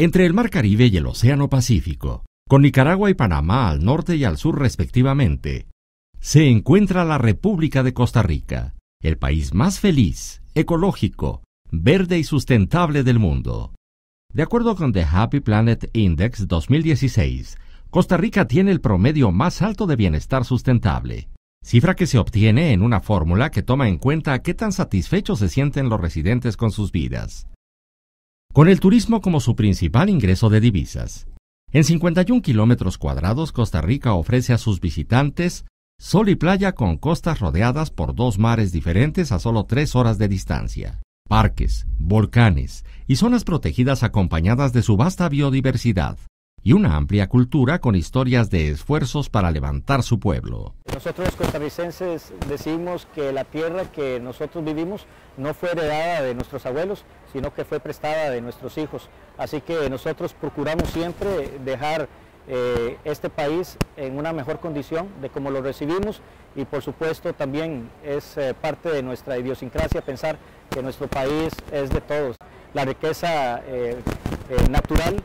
entre el Mar Caribe y el Océano Pacífico, con Nicaragua y Panamá al norte y al sur respectivamente, se encuentra la República de Costa Rica, el país más feliz, ecológico, verde y sustentable del mundo. De acuerdo con The Happy Planet Index 2016, Costa Rica tiene el promedio más alto de bienestar sustentable, cifra que se obtiene en una fórmula que toma en cuenta qué tan satisfechos se sienten los residentes con sus vidas con el turismo como su principal ingreso de divisas. En 51 kilómetros cuadrados, Costa Rica ofrece a sus visitantes sol y playa con costas rodeadas por dos mares diferentes a solo tres horas de distancia, parques, volcanes y zonas protegidas acompañadas de su vasta biodiversidad y una amplia cultura con historias de esfuerzos para levantar su pueblo. Nosotros los costarricenses decimos que la tierra que nosotros vivimos no fue heredada de nuestros abuelos, sino que fue prestada de nuestros hijos. Así que nosotros procuramos siempre dejar eh, este país en una mejor condición de como lo recibimos y por supuesto también es eh, parte de nuestra idiosincrasia pensar que nuestro país es de todos. La riqueza eh, natural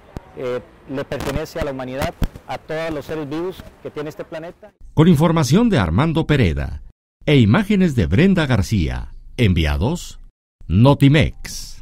le pertenece a la humanidad a todos los seres vivos que tiene este planeta. Con información de Armando Pereda e imágenes de Brenda García, enviados Notimex.